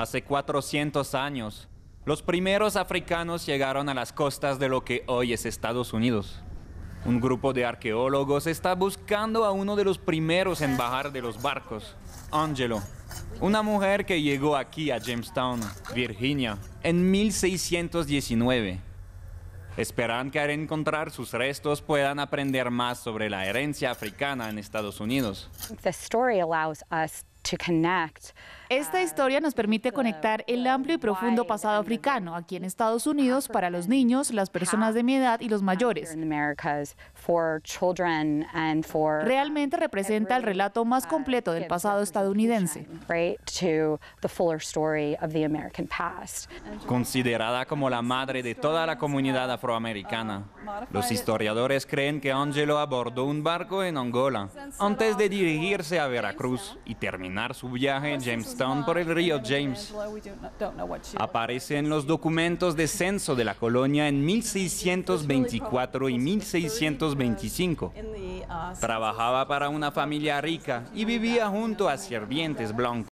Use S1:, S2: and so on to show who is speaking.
S1: Hace 400 años, los primeros africanos llegaron a las costas de lo que hoy es Estados Unidos. Un grupo de arqueólogos está buscando a uno de los primeros en bajar de los barcos, Angelo, una mujer que llegó aquí a Jamestown, Virginia, en 1619. Esperan que al encontrar sus restos puedan aprender más sobre la herencia africana en Estados Unidos.
S2: Esta um, historia nos permite conectar el amplio y profundo pasado africano aquí en Estados Unidos para los niños, las personas de mi edad y los mayores. Realmente representa el relato más uh, completo del pasado estadounidense.
S1: Considerada como la madre de toda la comunidad afroamericana. Los historiadores creen que Angelo abordó un barco en Angola antes de dirigirse a Veracruz y terminar su viaje en Jamestown por el río James. Aparece en los documentos de censo de la colonia en 1624 y 1625.
S3: Uh,
S1: Trabajaba para una familia rica y vivía junto a sirvientes blancos.